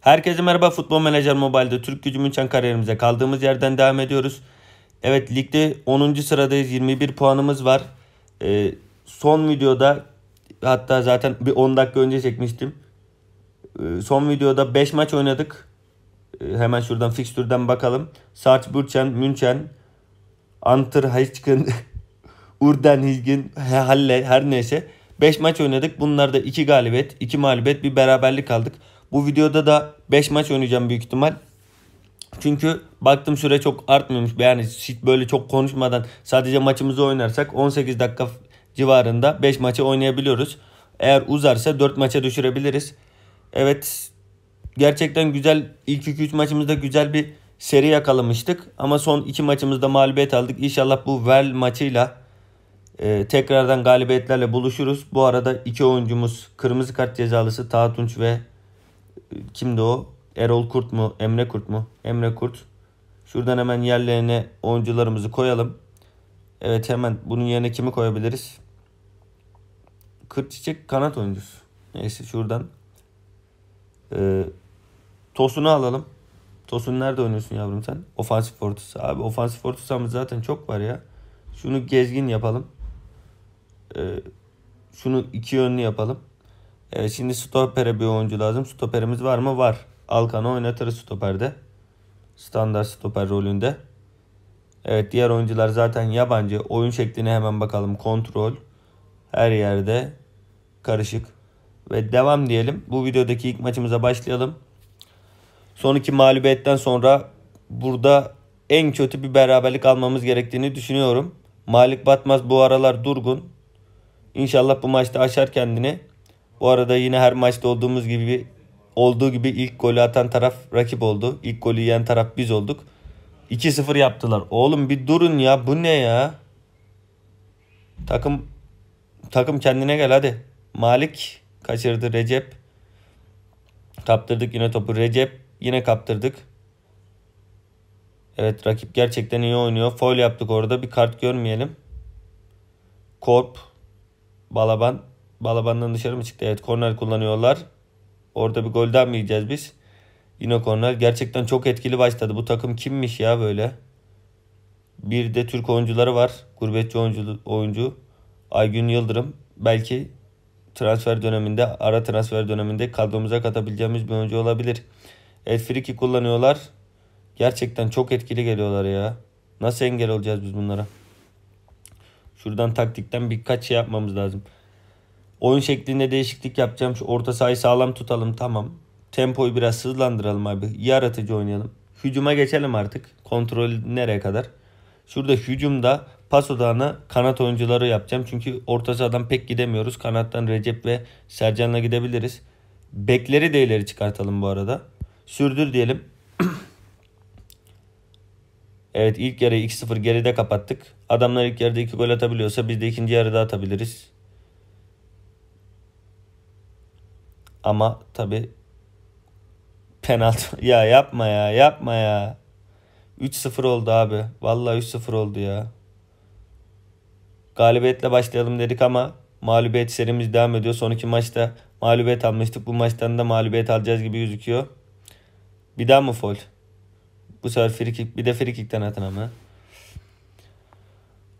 Herkese merhaba Futbol Manager Mobile'de Türk gücü München kariyerimize kaldığımız yerden devam ediyoruz. Evet ligde 10. sıradayız 21 puanımız var. Ee, son videoda hatta zaten bir 10 dakika önce çekmiştim. Ee, son videoda 5 maç oynadık. Ee, hemen şuradan fixtürden bakalım. Saarbrücken, München, Antır Haiçkin, Urden Hilgin, Halle her neyse. 5 maç oynadık. Bunlarda 2 galibiyet, 2 mağlubiyet, bir beraberlik aldık. Bu videoda da 5 maç oynayacağım büyük ihtimal. Çünkü baktım süre çok artmıyormuş. Yani hiç böyle çok konuşmadan sadece maçımızı oynarsak 18 dakika civarında 5 maçı oynayabiliyoruz. Eğer uzarsa 4 maça düşürebiliriz. Evet gerçekten güzel ilk 2-3 maçımızda güzel bir seri yakalamıştık. Ama son 2 maçımızda mağlubiyet aldık. İnşallah bu Vel maçıyla e, tekrardan galibiyetlerle buluşuruz. Bu arada iki oyuncumuz kırmızı kart cezalısı Tatunç ve kimdi o? Erol Kurt mu? Emre Kurt mu? Emre Kurt. Şuradan hemen yerlerine oyuncularımızı koyalım. Evet hemen bunun yerine kimi koyabiliriz? Kır Çiçek kanat oyuncusu. Neyse şuradan. Ee, Tosun'u alalım. Tosun nerede oynuyorsun yavrum sen? Ofansif ortası. Abi ofansif ortasamız zaten çok var ya. Şunu gezgin yapalım. Ee, şunu iki yönlü yapalım. Evet şimdi stopere bir oyuncu lazım. Stoperimiz var mı? Var. Alkan'ı oynatırız stoperde. Standart stoper rolünde. Evet diğer oyuncular zaten yabancı. Oyun şekline hemen bakalım. Kontrol. Her yerde karışık. Ve devam diyelim. Bu videodaki ilk maçımıza başlayalım. Son iki mağlubiyetten sonra burada en kötü bir beraberlik almamız gerektiğini düşünüyorum. Malik Batmaz bu aralar durgun. İnşallah bu maçta aşar kendini. Bu arada yine her maçta olduğumuz gibi olduğu gibi ilk golü atan taraf rakip oldu. İlk golü yiyen taraf biz olduk. 2-0 yaptılar. Oğlum bir durun ya. Bu ne ya? Takım takım kendine gel hadi. Malik kaçırdı Recep. Kaptırdık yine topu Recep. Yine kaptırdık. Evet rakip gerçekten iyi oynuyor. Foul yaptık orada. Bir kart görmeyelim. Korp, Balaban Balaban'dan dışarı mı çıktı? Evet korner kullanıyorlar. Orada bir golden mi yiyeceğiz biz? Yine korner. Gerçekten çok etkili başladı. Bu takım kimmiş ya böyle? Bir de Türk oyuncuları var. Gurbetçi oyuncu, oyuncu Aygün Yıldırım. Belki transfer döneminde, ara transfer döneminde kadromuza katabileceğimiz bir oyuncu olabilir. Evet friki kullanıyorlar. Gerçekten çok etkili geliyorlar ya. Nasıl engel olacağız biz bunlara? Şuradan taktikten birkaç şey yapmamız lazım. Oyun şeklinde değişiklik yapacağım. Şu orta sahayı sağlam tutalım tamam. Tempoyu biraz hızlandıralım abi. Yaratıcı oynayalım. Hücuma geçelim artık. Kontrol nereye kadar? Şurada hücumda pas odağına kanat oyuncuları yapacağım. Çünkü orta sahadan pek gidemiyoruz. Kanattan Recep ve Sercan'la gidebiliriz. Bekleri de ileri çıkartalım bu arada. Sürdür diyelim. evet ilk yarı 2-0 geride kapattık. Adamlar ilk yarıda 2 gol atabiliyorsa biz de ikinci yarıda atabiliriz. Ama tabi penaltı ya yapma ya yapma ya. 3-0 oldu abi. Vallahi 3-0 oldu ya. Galibiyetle başlayalım dedik ama mağlubiyet serimiz devam ediyor. Son iki maçta mağlubiyet almıştık. Bu maçtan da mağlubiyet alacağız gibi gözüküyor. Bir daha mı foul? Bu sefer free Bir de free kickten atın ama.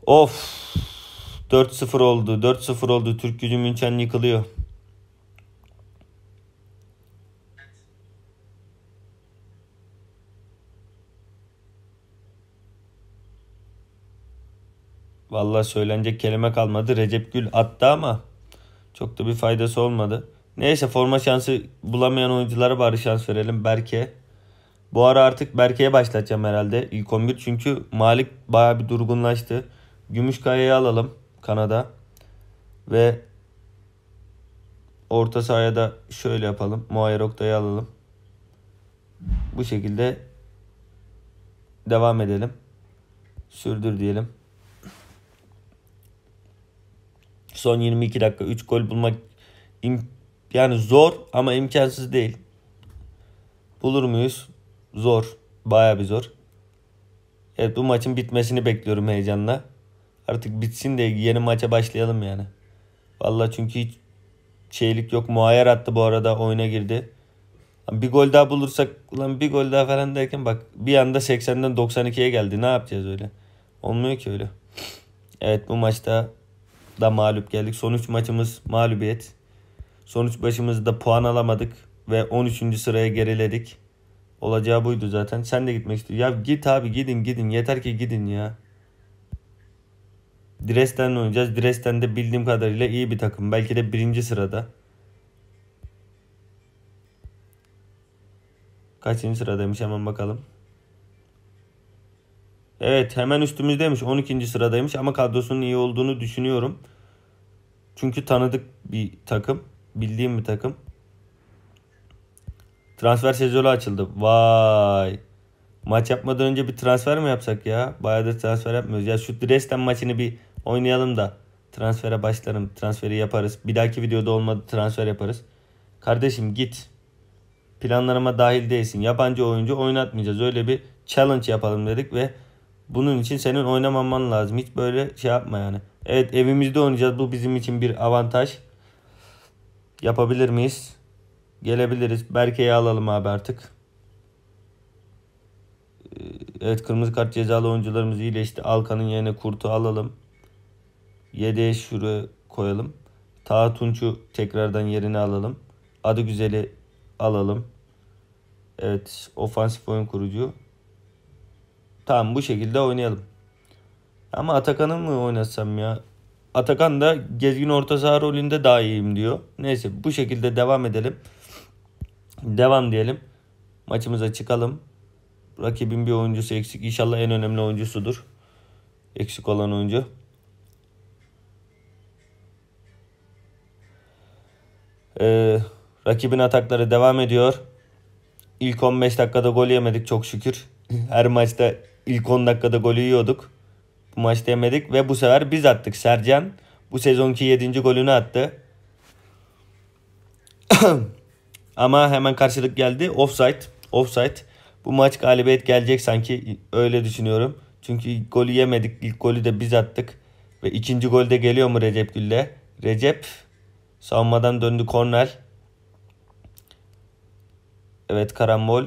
Of. 4-0 oldu. 4-0 oldu. Türk gücü München yıkılıyor. Valla söylenecek kelime kalmadı. Recep Gül attı ama çok da bir faydası olmadı. Neyse forma şansı bulamayan oyunculara bari şans verelim. Berke. Bu ara artık Berke'ye başlatacağım herhalde ilk 11. Çünkü Malik baya bir durgunlaştı. Gümüşkaya'yı alalım Kanada. Ve orta sahaya da şöyle yapalım. Muayyer Oktay'ı alalım. Bu şekilde devam edelim. Sürdür diyelim. Son 22 dakika 3 gol bulmak im- yani zor ama imkansız değil. Bulur muyuz? Zor. Baya bir zor. Evet bu maçın bitmesini bekliyorum heyecanla. Artık bitsin de yeni maça başlayalım yani. Valla çünkü hiç şeylik yok. Muayyer attı bu arada oyuna girdi. Bir gol daha bulursak lan bir gol daha falan derken bak bir anda 80'den 92'ye geldi. Ne yapacağız öyle? Olmuyor ki öyle. Evet bu maçta da mağlup geldik. Son 3 maçımız mağlubiyet. Son 3 başımızda puan alamadık ve 13. sıraya geriledik. Olacağı buydu zaten. Sen de gitmek istiyorsun. Ya git abi gidin gidin. Yeter ki gidin ya. Dresden oynayacağız. Dresden de bildiğim kadarıyla iyi bir takım. Belki de birinci sırada. Kaçıncı sıradaymış hemen bakalım. Evet hemen üstümüzdeymiş 12. sıradaymış ama kadrosunun iyi olduğunu düşünüyorum. Çünkü tanıdık bir takım. Bildiğim bir takım. Transfer sezonu açıldı. Vay. Maç yapmadan önce bir transfer mi yapsak ya? Bayağıdır transfer yapmıyoruz. Ya şu Dresden maçını bir oynayalım da transfere başlarım. Transferi yaparız. Bir dahaki videoda olmadı transfer yaparız. Kardeşim git. Planlarıma dahil değilsin. Yabancı oyuncu oynatmayacağız. Öyle bir challenge yapalım dedik ve bunun için senin oynamaman lazım. Hiç böyle şey yapma yani. Evet evimizde oynayacağız. Bu bizim için bir avantaj. Yapabilir miyiz? Gelebiliriz. Berke'yi alalım abi artık. Ee, evet kırmızı kart cezalı oyuncularımız iyileşti. Alkan'ın yerine Kurt'u alalım. Yedeğe şuru koyalım. Taha Tunç'u tekrardan yerine alalım. Adı Güzel'i alalım. Evet ofansif oyun kurucu. Tamam bu şekilde oynayalım. Ama Atakan'ı mı oynasam ya? Atakan da gezgin orta saha rolünde daha iyiyim diyor. Neyse bu şekilde devam edelim. Devam diyelim. Maçımıza çıkalım. Rakibin bir oyuncusu eksik. İnşallah en önemli oyuncusudur. Eksik olan oyuncu. Ee, rakibin atakları devam ediyor. İlk 15 dakikada gol yemedik çok şükür. Her maçta İlk 10 dakikada golü yiyorduk. Bu maçta yemedik ve bu sefer biz attık. Sercan bu sezonki 7. golünü attı. Ama hemen karşılık geldi. Offside. Offside. Bu maç galibiyet gelecek sanki öyle düşünüyorum. Çünkü golü yemedik. İlk golü de biz attık. Ve ikinci gol de geliyor mu Recep Gül'le? Recep savunmadan döndü Kornel. Evet karambol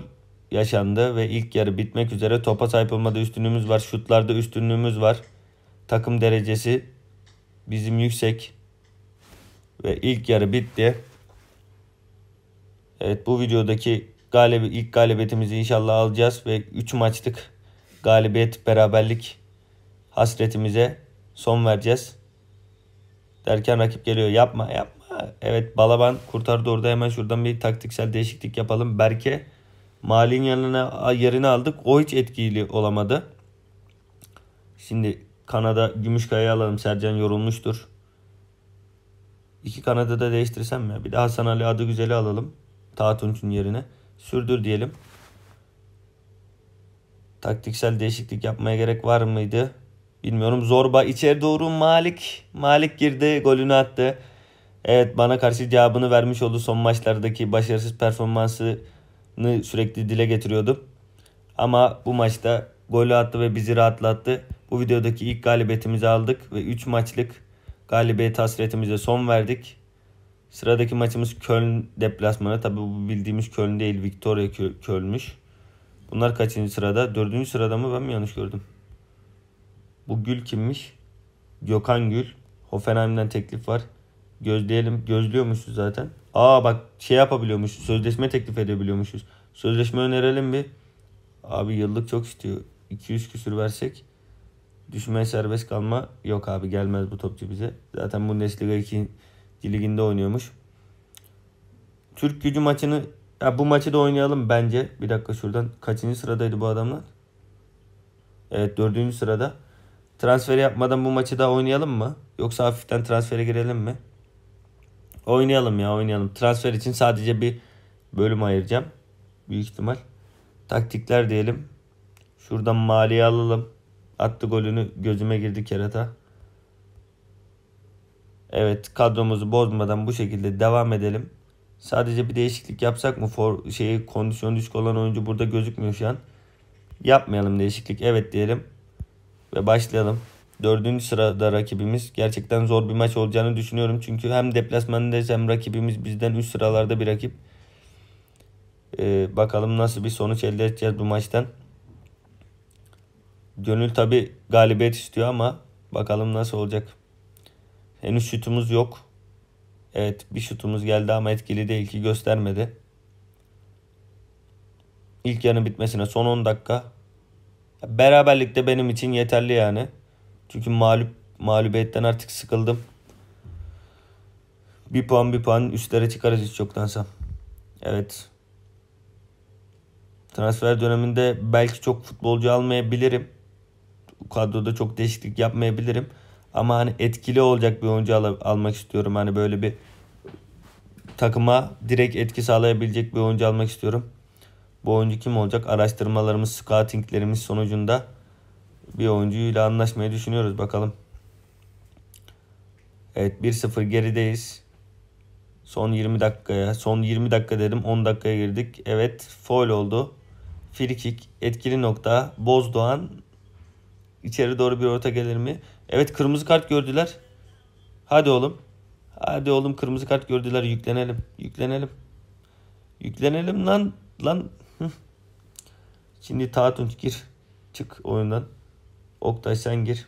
yaşandı ve ilk yarı bitmek üzere topa sahip olmada üstünlüğümüz var. Şutlarda üstünlüğümüz var. Takım derecesi bizim yüksek. Ve ilk yarı bitti. Evet bu videodaki galibi, ilk galibiyetimizi inşallah alacağız ve 3 maçlık galibiyet beraberlik hasretimize son vereceğiz. Derken rakip geliyor yapma yapma. Evet Balaban kurtardı orada hemen şuradan bir taktiksel değişiklik yapalım. Berke Mali'nin yanına yerini aldık. O hiç etkili olamadı. Şimdi Kanada Gümüşkaya'yı alalım. Sercan yorulmuştur. İki kanadı da değiştirsem mi? Bir de Hasan Ali adı güzeli alalım. Tatunç'un yerine. Sürdür diyelim. Taktiksel değişiklik yapmaya gerek var mıydı? Bilmiyorum. Zorba içeri doğru Malik. Malik girdi. Golünü attı. Evet bana karşı cevabını vermiş oldu son maçlardaki başarısız performansı sürekli dile getiriyordum. Ama bu maçta golü attı ve bizi rahatlattı. Bu videodaki ilk galibiyetimizi aldık ve 3 maçlık galibiyet hasretimize son verdik. Sıradaki maçımız Köln deplasmanı. Tabi bu bildiğimiz Köln değil Victoria Köln'müş. Bunlar kaçıncı sırada? Dördüncü sırada mı ben mi yanlış gördüm? Bu Gül kimmiş? Gökhan Gül. Hoffenheim'den teklif var. Gözleyelim. Gözlüyormuşuz zaten. Aa bak şey yapabiliyormuşuz. Sözleşme teklif edebiliyormuşuz. Sözleşme önerelim bir. Abi yıllık çok istiyor. 200 küsür versek düşmeye serbest kalma yok abi gelmez bu topçu bize. Zaten bu Bundesliga 2. liginde oynuyormuş. Türk gücü maçını ya bu maçı da oynayalım bence. Bir dakika şuradan. Kaçıncı sıradaydı bu adamlar? Evet dördüncü sırada. Transferi yapmadan bu maçı da oynayalım mı? Yoksa hafiften transfere girelim mi? Oynayalım ya oynayalım. Transfer için sadece bir bölüm ayıracağım. Büyük ihtimal. Taktikler diyelim. Şuradan maliye alalım. Attı golünü gözüme girdi kerata. Evet kadromuzu bozmadan bu şekilde devam edelim. Sadece bir değişiklik yapsak mı? For, şeyi kondisyon düşük olan oyuncu burada gözükmüyor şu an. Yapmayalım değişiklik. Evet diyelim. Ve başlayalım. Dördüncü sırada rakibimiz. Gerçekten zor bir maç olacağını düşünüyorum. Çünkü hem deplasmanda hem rakibimiz bizden üst sıralarda bir rakip. Ee, bakalım nasıl bir sonuç elde edeceğiz bu maçtan. Gönül tabi galibiyet istiyor ama bakalım nasıl olacak. Henüz şutumuz yok. Evet bir şutumuz geldi ama etkili değil ki göstermedi. İlk yarı bitmesine son 10 dakika. Beraberlik de benim için yeterli yani. Çünkü mağlup mağlubiyetten artık sıkıldım. Bir puan bir puan üstlere çıkarız hiç yoktansa. Evet. Transfer döneminde belki çok futbolcu almayabilirim. Kadroda çok değişiklik yapmayabilirim. Ama hani etkili olacak bir oyuncu al- almak istiyorum. Hani böyle bir takıma direkt etki sağlayabilecek bir oyuncu almak istiyorum. Bu oyuncu kim olacak? Araştırmalarımız, scoutinglerimiz sonucunda bir oyuncuyla anlaşmayı düşünüyoruz bakalım. Evet 1-0 gerideyiz. Son 20 dakikaya, son 20 dakika dedim 10 dakikaya girdik. Evet foul oldu. Free kick, etkili nokta, Bozdoğan. içeri doğru bir orta gelir mi? Evet kırmızı kart gördüler. Hadi oğlum. Hadi oğlum kırmızı kart gördüler yüklenelim. Yüklenelim. Yüklenelim lan lan. Şimdi tatun gir. Çık oyundan. Oktay sen gir.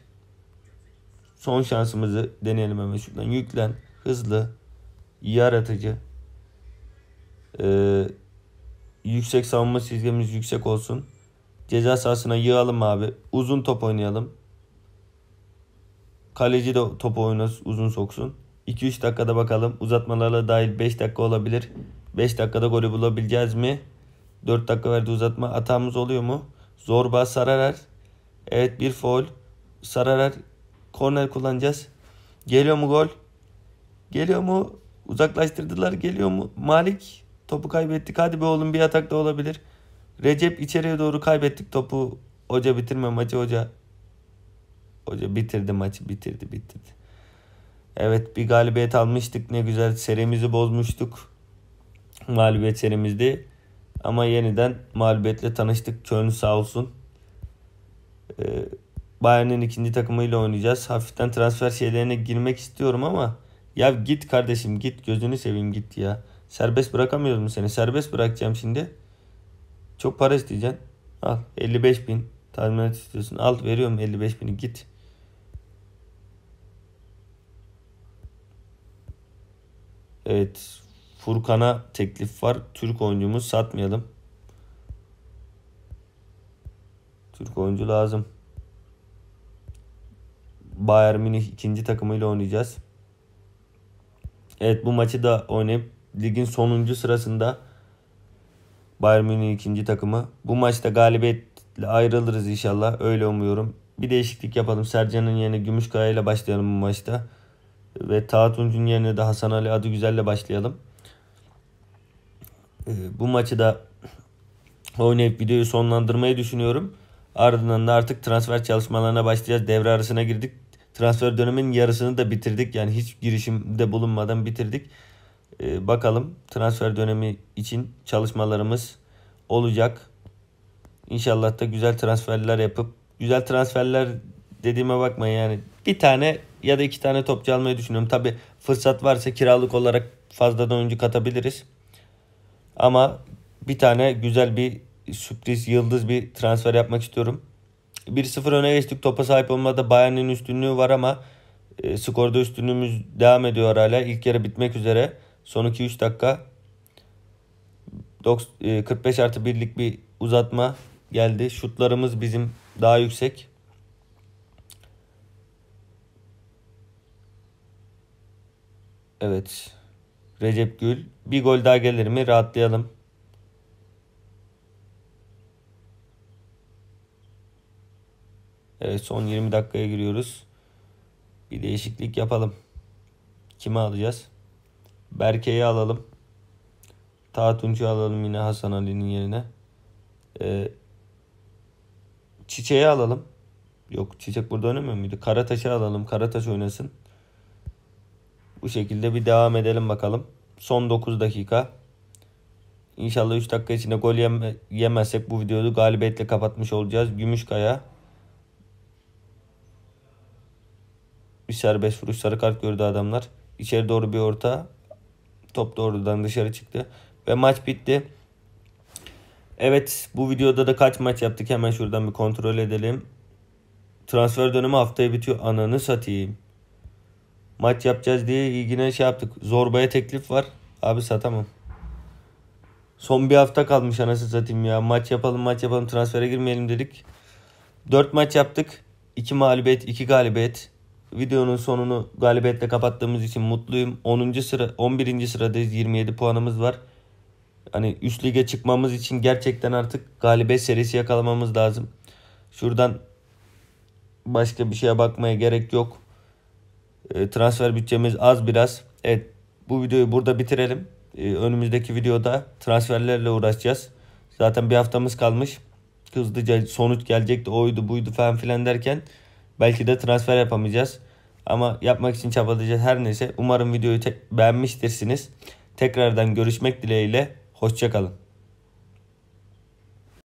Son şansımızı deneyelim hemen şuradan. Yüklen. Hızlı. Yaratıcı. Ee, yüksek savunma çizgimiz yüksek olsun. Ceza sahasına yığalım abi. Uzun top oynayalım. Kaleci de top oyuna uzun soksun. 2-3 dakikada bakalım. Uzatmalarla dahil 5 dakika olabilir. 5 dakikada golü bulabileceğiz mi? 4 dakika verdi uzatma. Hatamız oluyor mu? Zorba sararar. Evet bir foul. Sararar korner kullanacağız. Geliyor mu gol? Geliyor mu? Uzaklaştırdılar. Geliyor mu? Malik topu kaybettik. Hadi be oğlum bir atak da olabilir. Recep içeriye doğru kaybettik topu. Hoca bitirme maçı hoca. Hoca bitirdi maçı bitirdi bitirdi. Evet bir galibiyet almıştık ne güzel serimizi bozmuştuk. Mağlubiyet serimizdi. Ama yeniden mağlubiyetle tanıştık. Köln sağ olsun. Ee, Bayern'in ikinci takımıyla oynayacağız. Hafiften transfer şeylerine girmek istiyorum ama ya git kardeşim git gözünü seveyim git ya. Serbest bırakamıyorum seni. Serbest bırakacağım şimdi. Çok para isteyeceksin. Al 55 bin tazminat istiyorsun. Al veriyorum 55 bini git. Evet Furkan'a teklif var. Türk oyuncumuz satmayalım. Türk oyuncu lazım. Bayern Münih ikinci takımıyla oynayacağız. Evet bu maçı da oynayıp ligin sonuncu sırasında Bayern Münih ikinci takımı. Bu maçta galibiyetle ayrılırız inşallah. Öyle umuyorum. Bir değişiklik yapalım. Sercan'ın yerine Gümüşkaya ile başlayalım bu maçta. Ve Tatuncu'nun yerine de Hasan Ali Adıgüzel ile başlayalım. Ee, bu maçı da oynayıp videoyu sonlandırmayı düşünüyorum. Ardından da artık transfer çalışmalarına başlayacağız. Devre arasına girdik. Transfer dönemin yarısını da bitirdik. Yani hiç girişimde bulunmadan bitirdik. Ee, bakalım transfer dönemi için çalışmalarımız olacak. İnşallah da güzel transferler yapıp güzel transferler dediğime bakmayın yani bir tane ya da iki tane topçu almayı düşünüyorum. Tabi fırsat varsa kiralık olarak fazladan oyuncu katabiliriz. Ama bir tane güzel bir sürpriz yıldız bir transfer yapmak istiyorum. 1-0 öne geçtik. Topa sahip olmada Bayern'in üstünlüğü var ama e, skorda üstünlüğümüz devam ediyor hala. İlk yarı bitmek üzere. Son 2-3 dakika. 45 e, artı birlik bir uzatma geldi. Şutlarımız bizim daha yüksek. Evet. Recep Gül. Bir gol daha gelir mi? Rahatlayalım. Evet son 20 dakikaya giriyoruz. Bir değişiklik yapalım. Kimi alacağız? Berke'yi alalım. Tatunç'u alalım yine Hasan Ali'nin yerine. Ee, Çiçeği alalım. Yok Çiçek burada oynamıyor muydu? Karataş'ı alalım. Karataş oynasın. Bu şekilde bir devam edelim bakalım. Son 9 dakika. İnşallah 3 dakika içinde gol yeme yemezsek bu videoyu galibiyetle kapatmış olacağız. Gümüşkaya Bir serbest vuruş sarı kart gördü adamlar. İçeri doğru bir orta. Top doğrudan dışarı çıktı. Ve maç bitti. Evet bu videoda da kaç maç yaptık hemen şuradan bir kontrol edelim. Transfer dönemi haftaya bitiyor. Ananı satayım. Maç yapacağız diye ilgine şey yaptık. Zorba'ya teklif var. Abi satamam. Son bir hafta kalmış anasını satayım ya. Maç yapalım maç yapalım transfere girmeyelim dedik. 4 maç yaptık. 2 mağlubiyet 2 galibiyet videonun sonunu galibiyetle kapattığımız için mutluyum. 10. sıra 11. sıradayız. 27 puanımız var. Hani üst lige çıkmamız için gerçekten artık galibiyet serisi yakalamamız lazım. Şuradan başka bir şeye bakmaya gerek yok. Ee, transfer bütçemiz az biraz. Evet bu videoyu burada bitirelim. Ee, önümüzdeki videoda transferlerle uğraşacağız. Zaten bir haftamız kalmış. Hızlıca sonuç gelecekti oydu buydu falan filan derken Belki de transfer yapamayacağız. Ama yapmak için çabalayacağız. Her neyse umarım videoyu te- beğenmiştirsiniz. Tekrardan görüşmek dileğiyle. Hoşçakalın.